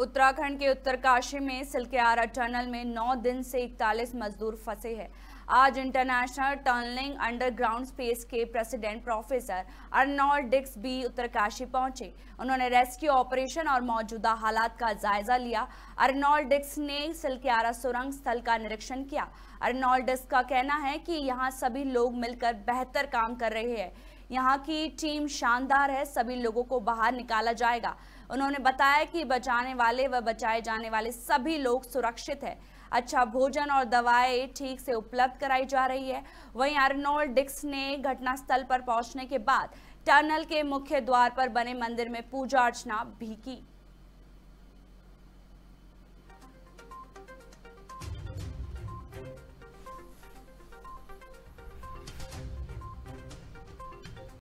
उत्तराखंड के उत्तरकाशी में सिलकियारा टनल में नौ दिन से इकतालीस मजदूर फंसे हैं आज इंटरनेशनल टनलिंग अंडरग्राउंड स्पेस के प्रेसिडेंट प्रोफेसर अर्नॉल्ड डिक्स बी उत्तरकाशी पहुंचे उन्होंने रेस्क्यू ऑपरेशन और मौजूदा हालात का जायजा लिया अर्नॉल्ड डिक्स ने सिलकियारा सुरंग स्थल का निरीक्षण किया अर्नॉल्ड डिक्स का कहना है कि यहाँ सभी लोग मिलकर बेहतर काम कर रहे हैं यहाँ की टीम शानदार है सभी लोगों को बाहर निकाला जाएगा उन्होंने बताया कि बचाने वाले व बचाए जाने वाले सभी लोग सुरक्षित है अच्छा भोजन और दवाएं ठीक से उपलब्ध कराई जा रही है वहीं अर्नोल्ड डिक्स ने घटनास्थल पर पहुंचने के बाद टनल के मुख्य द्वार पर बने मंदिर में पूजा अर्चना भी की